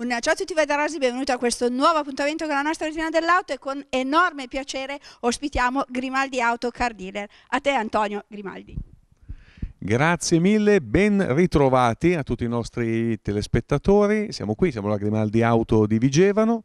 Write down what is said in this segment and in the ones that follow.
Un ciao a tutti da Rasi, benvenuti a questo nuovo appuntamento con la nostra regina dell'auto e con enorme piacere ospitiamo Grimaldi Auto Car Dealer. A te Antonio Grimaldi. Grazie mille, ben ritrovati a tutti i nostri telespettatori. Siamo qui, siamo la Grimaldi Auto di Vigevano.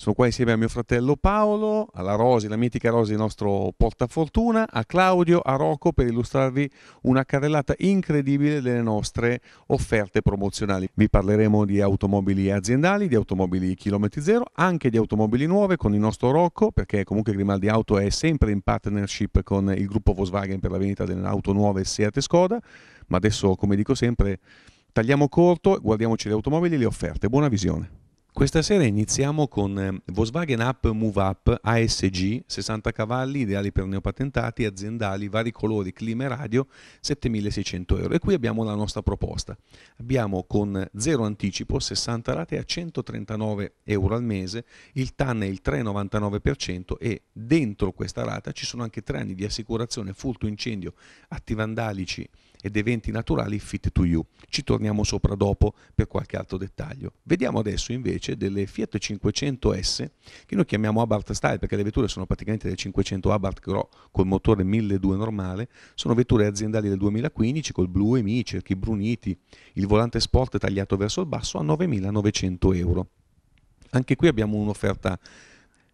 Sono qua insieme a mio fratello Paolo, alla Rosi, la mitica Rosi, il nostro portafortuna, a Claudio, a Rocco per illustrarvi una carrellata incredibile delle nostre offerte promozionali. Vi parleremo di automobili aziendali, di automobili chilometri zero, anche di automobili nuove con il nostro Rocco, perché comunque Grimaldi Auto è sempre in partnership con il gruppo Volkswagen per la vendita delle auto nuove Seat e Skoda, ma adesso come dico sempre tagliamo corto, guardiamoci le automobili e le offerte. Buona visione. Questa sera iniziamo con eh, Volkswagen Up Move Up ASG 60 cavalli, ideali per neopatentati, aziendali, vari colori, clima e radio, 7600 euro. E qui abbiamo la nostra proposta. Abbiamo con zero anticipo, 60 rate a 139 euro al mese, il TAN è il 3,99% e dentro questa rata ci sono anche tre anni di assicurazione furto incendio attivandalici ed eventi naturali fit to you. Ci torniamo sopra dopo per qualche altro dettaglio. Vediamo adesso invece delle Fiat 500S che noi chiamiamo Abarth Style perché le vetture sono praticamente delle 500 Abarth però col motore 1200 normale, sono vetture aziendali del 2015 col blu EMI, cerchi bruniti, il volante sport tagliato verso il basso a 9.900 euro. Anche qui abbiamo un'offerta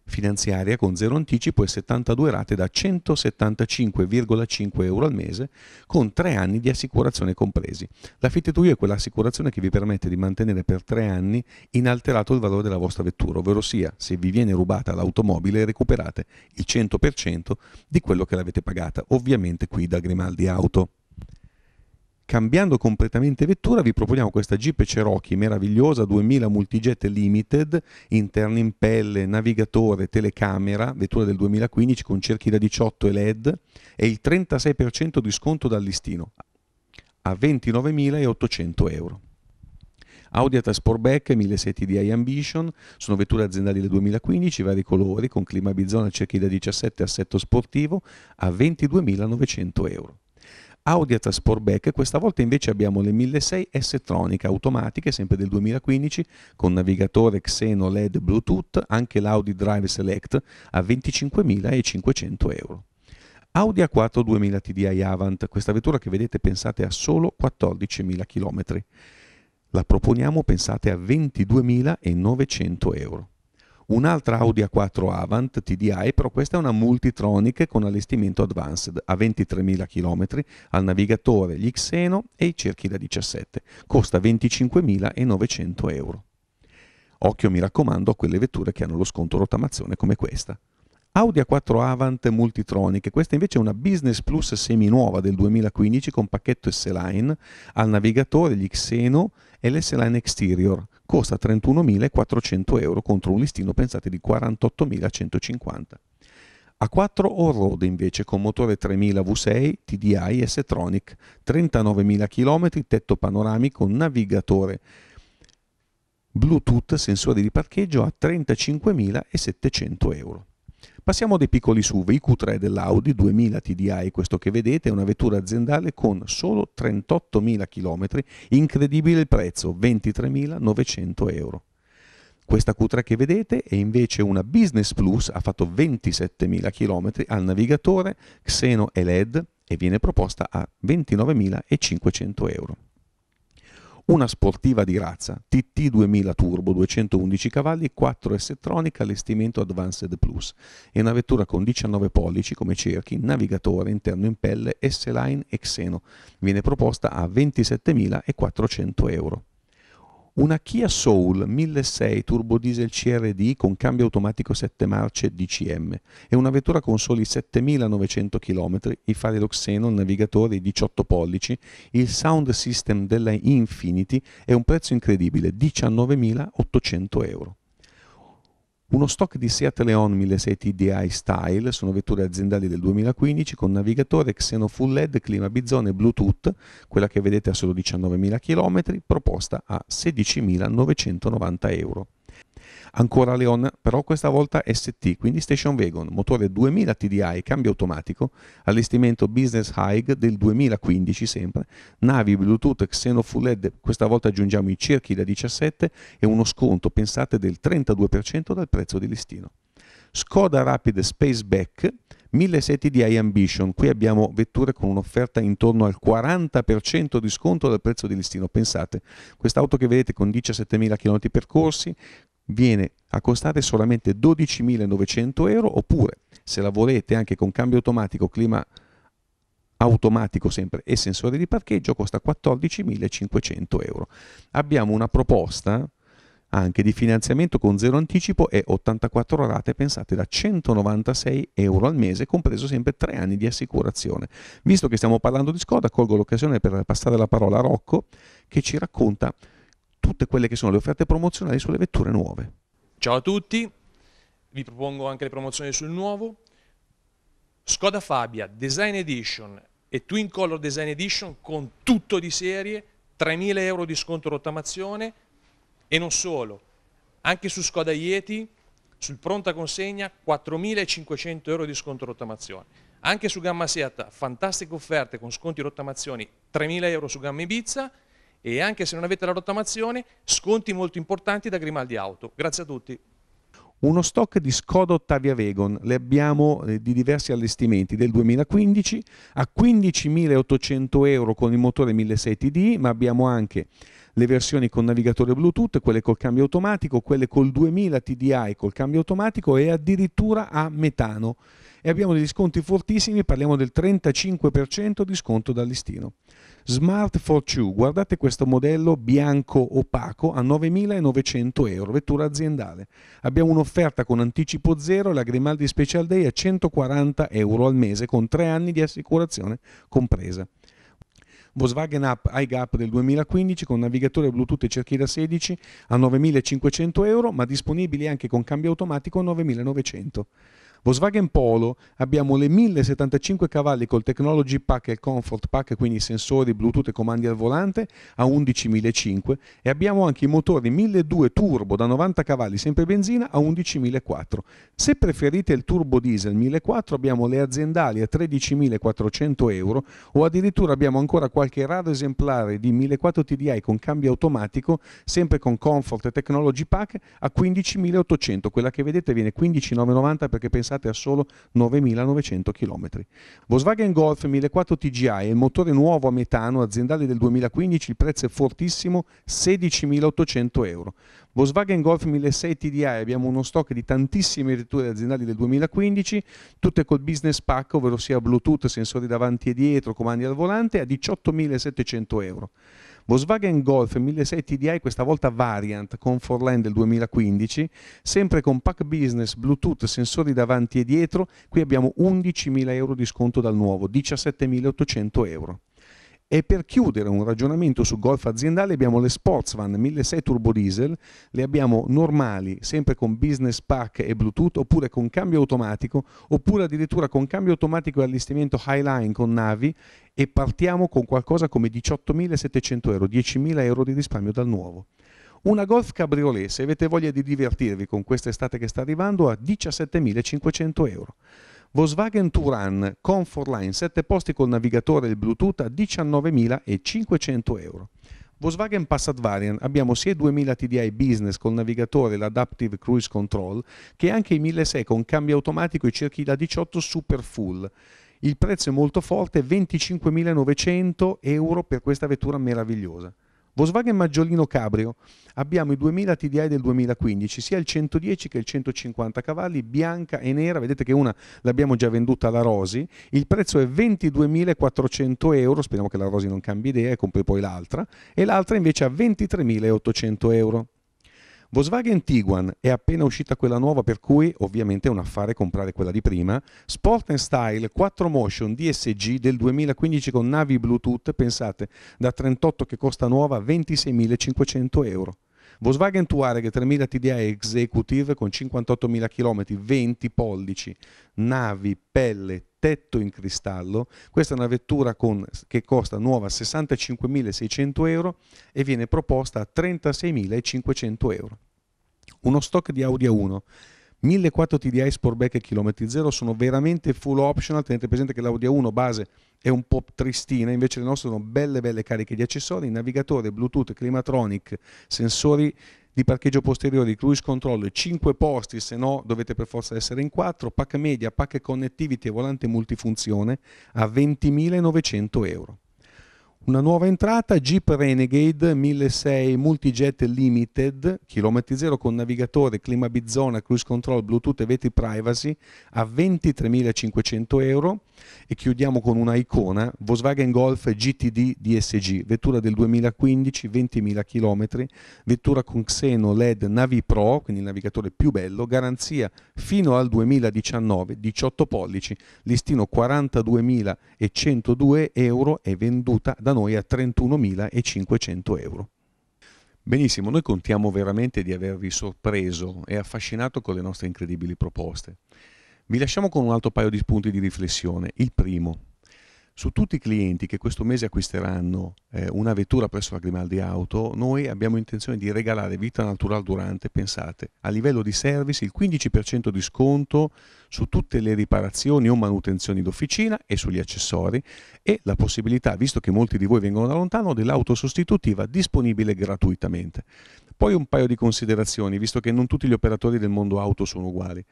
finanziaria con zero anticipo e 72 rate da 175,5 euro al mese con tre anni di assicurazione compresi. La Fit to You è quell'assicurazione che vi permette di mantenere per tre anni inalterato il valore della vostra vettura, ovvero sia se vi viene rubata l'automobile recuperate il 100% di quello che l'avete pagata, ovviamente qui da Grimaldi Auto. Cambiando completamente vettura vi proponiamo questa Jeep Cherokee meravigliosa 2000 Multijet Limited, interna in pelle, navigatore, telecamera, vettura del 2015 con cerchi da 18 e LED e il 36% di sconto dal listino a 29.800 euro. Audi Atlas Sportback 1007 DI Ambition, sono vetture aziendali del 2015, vari colori, con clima bizona cerchi da 17 assetto sportivo a 22.900 euro. Audi a Sportback, questa volta invece abbiamo le 1600 S-Tronic automatiche, sempre del 2015, con navigatore Xeno LED Bluetooth, anche l'Audi Drive Select a 25.500 euro. Audi A4 2000 TDI Avant, questa vettura che vedete pensate a solo 14.000 km. La proponiamo pensate a 22.900 euro un'altra Audi A4 Avant TDI, però questa è una Multitronic con allestimento Advanced a 23.000 km, al navigatore gli Xeno e i cerchi da 17. Costa 25.900 euro. Occhio mi raccomando a quelle vetture che hanno lo sconto rotamazione come questa. Audi A4 Avant Multitronic, questa invece è una Business Plus semi-nuova del 2015 con pacchetto S-Line, al navigatore gli Xeno e l'S-Line Exterior, costa 31.400 euro contro un listino pensate di 48.150. A 4 all-road invece con motore 3000 V6 TDI e S-Tronic, 39.000 km, tetto panoramico, navigatore Bluetooth, sensori di parcheggio a 35.700 euro. Passiamo dei piccoli SUV, i Q3 dell'Audi 2000 TDI, questo che vedete è una vettura aziendale con solo 38.000 km, incredibile il prezzo, 23.900 euro. Questa Q3 che vedete è invece una Business Plus, ha fatto 27.000 km al navigatore Xeno e LED e viene proposta a 29.500 euro. Una sportiva di razza, TT 2000 Turbo, 211 cavalli, 4 S-Tronic, allestimento Advanced Plus. È una vettura con 19 pollici come cerchi, navigatore, interno in pelle, S-Line e Xeno. Viene proposta a 27.400 euro. Una Kia Soul 1006 turbo diesel CRD con cambio automatico 7 marce DCM è una vettura con soli 7900 km, i fari Roxeno, il navigatore 18 pollici, il sound system della Infinity e un prezzo incredibile 19.800 euro. Uno stock di Seat Leon 1600 TDI Style, sono vetture aziendali del 2015 con navigatore Xeno Full LED, clima bizone e Bluetooth, quella che vedete a solo 19.000 km, proposta a 16.990 euro. Ancora Leon, però questa volta ST, quindi Station Wagon, motore 2000 TDI, cambio automatico, allestimento Business High del 2015 sempre, navi Bluetooth Xeno Full LED, questa volta aggiungiamo i cerchi da 17 e uno sconto, pensate, del 32% dal prezzo di listino. Skoda Rapid Spaceback 1007 di Ambition, qui abbiamo vetture con un'offerta intorno al 40% di sconto dal prezzo di listino, pensate, quest'auto che vedete con 17.000 km percorsi, viene a costare solamente 12.900 euro oppure se la volete anche con cambio automatico, clima automatico sempre e sensore di parcheggio costa 14.500 euro. Abbiamo una proposta anche di finanziamento con zero anticipo e 84 rate pensate da 196 euro al mese, compreso sempre 3 anni di assicurazione. Visto che stiamo parlando di Skoda, colgo l'occasione per passare la parola a Rocco che ci racconta tutte quelle che sono le offerte promozionali sulle vetture nuove. Ciao a tutti, vi propongo anche le promozioni sul nuovo. Skoda Fabia Design Edition e Twin Color Design Edition con tutto di serie, 3.000 euro di sconto rottamazione e non solo, anche su Skoda Ieti, sul pronta consegna 4.500 euro di sconto rottamazione. Anche su Gamma Seat, fantastiche offerte con sconti rottamazioni, 3.000 euro su Gamma Ibiza e anche se non avete la rottamazione, sconti molto importanti da Grimaldi Auto. Grazie a tutti. Uno stock di Skoda Ottavia Vegon, le abbiamo eh, di diversi allestimenti del 2015 a 15.800 euro con il motore 1.6 TD, ma abbiamo anche le versioni con navigatore Bluetooth, quelle col cambio automatico, quelle col 2000 TDI col cambio automatico e addirittura a metano. E abbiamo degli sconti fortissimi, parliamo del 35% di sconto da listino. Smart Fortwo, guardate questo modello bianco opaco a 9.900 euro, vettura aziendale. Abbiamo un'offerta con anticipo zero e la Grimaldi Special Day a 140 euro al mese con 3 anni di assicurazione compresa. Volkswagen App iGap del 2015 con navigatore Bluetooth e cerchi da 16 a 9.500 euro, ma disponibili anche con cambio automatico a 9.900 euro. Volkswagen Polo abbiamo le 1075 cavalli col Technology Pack e il Comfort Pack, quindi sensori, Bluetooth e comandi al volante a 11.005 e abbiamo anche i motori 1.200 turbo da 90 cavalli sempre benzina a 11.004. Se preferite il turbo diesel 1004 abbiamo le aziendali a 13.400 euro o addirittura abbiamo ancora qualche raro esemplare di 1004 TDI con cambio automatico, sempre con Comfort e Technology Pack a 15.800, quella che vedete viene 15.990 perché pensate state a solo 9.900 km. Volkswagen Golf 1.4 TGI è il motore nuovo a metano aziendale del 2015, il prezzo è fortissimo, 16.800 euro. Volkswagen Golf 1.6 TDI abbiamo uno stock di tantissime vetture aziendali del 2015, tutte col business pack, ovvero sia Bluetooth, sensori davanti e dietro, comandi al volante, a 18.700 euro. Volkswagen Golf 1.6 TDI, questa volta Variant, con Forland del 2015, sempre con pack business, Bluetooth, sensori davanti e dietro, qui abbiamo 11.000 euro di sconto dal nuovo, 17.800 euro. E per chiudere un ragionamento su golf aziendale abbiamo le Sportsman 1600 Turbo Diesel, le abbiamo normali, sempre con Business Pack e Bluetooth, oppure con cambio automatico, oppure addirittura con cambio automatico e allestimento Highline con Navi e partiamo con qualcosa come 18.700 euro, 10.000 euro di risparmio dal nuovo. Una Golf Cabriolet, se avete voglia di divertirvi con questa estate che sta arrivando, a 17.500 euro. Volkswagen Touran Comfortline 7 posti col navigatore e il Bluetooth a 19.500 euro. Volkswagen Passat Variant abbiamo sia i 2000 TDI Business con navigatore e l'Adaptive Cruise Control che anche i 1600 con cambio automatico e cerchi da 18 super full. Il prezzo è molto forte, 25.900 euro per questa vettura meravigliosa. Volkswagen Maggiolino Cabrio, abbiamo i 2000 TDI del 2015, sia il 110 che il 150 cavalli, bianca e nera, vedete che una l'abbiamo già venduta alla Rosi, il prezzo è 22.400 euro, speriamo che la Rosi non cambi idea e compri poi l'altra, e l'altra invece a 23.800 euro. Volkswagen Tiguan è appena uscita quella nuova, per cui ovviamente è un affare comprare quella di prima. Sport and Style 4 Motion DSG del 2015 con navi Bluetooth, pensate, da 38 che costa nuova 26.500 euro. Volkswagen Touareg 3000 TDI Executive con 58.000 km, 20 pollici, navi, pelle, tetto in cristallo. Questa è una vettura con, che costa nuova 65.600 euro e viene proposta a 36.500 euro. Uno stock di Audi A1 1400 TDI Sportback e chilometri zero sono veramente full optional, tenete presente che l'Audio 1 base è un po' tristina, invece le nostre sono belle belle cariche di accessori, navigatore, bluetooth, climatronic, sensori di parcheggio posteriore, cruise control, 5 posti, se no dovete per forza essere in 4, pack media, pack connectivity e volante multifunzione a 20.900 euro. Una nuova entrata Jeep Renegade 1600 Multijet Limited, chilometri zero con navigatore, clima bizona, cruise control, bluetooth e vetri privacy a 23.500 euro e chiudiamo con una icona Volkswagen Golf GTD DSG, vettura del 2015, 20.000 km, vettura con Xeno LED Navi Pro, quindi il navigatore più bello, garanzia fino al 2019, 18 pollici, listino 42.102 euro e venduta da noi a 31.500 euro. Benissimo, noi contiamo veramente di avervi sorpreso e affascinato con le nostre incredibili proposte. Vi lasciamo con un altro paio di spunti di riflessione. Il primo, su tutti i clienti che questo mese acquisteranno eh, una vettura presso la Grimaldi Auto, noi abbiamo intenzione di regalare Vita Natural Durante, pensate, a livello di service il 15% di sconto su tutte le riparazioni o manutenzioni d'officina e sugli accessori e la possibilità, visto che molti di voi vengono da lontano, dell'auto sostitutiva disponibile gratuitamente. Poi un paio di considerazioni, visto che non tutti gli operatori del mondo auto sono uguali.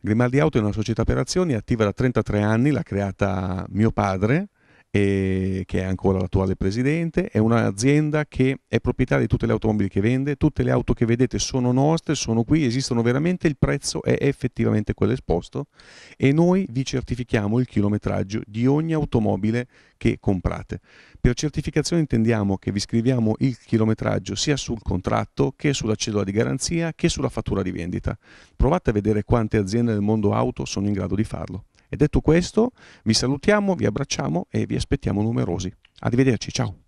Grimaldi Auto è una società per azioni attiva da 33 anni, l'ha creata mio padre, eh, che è ancora l'attuale presidente, è un'azienda che è proprietaria di tutte le automobili che vende, tutte le auto che vedete sono nostre, sono qui, esistono veramente, il prezzo è effettivamente quello esposto e noi vi certifichiamo il chilometraggio di ogni automobile che comprate. Per certificazione intendiamo che vi scriviamo il chilometraggio sia sul contratto che sulla cellula di garanzia che sulla fattura di vendita. Provate a vedere quante aziende del mondo auto sono in grado di farlo. E detto questo, vi salutiamo, vi abbracciamo e vi aspettiamo numerosi. Arrivederci, ciao.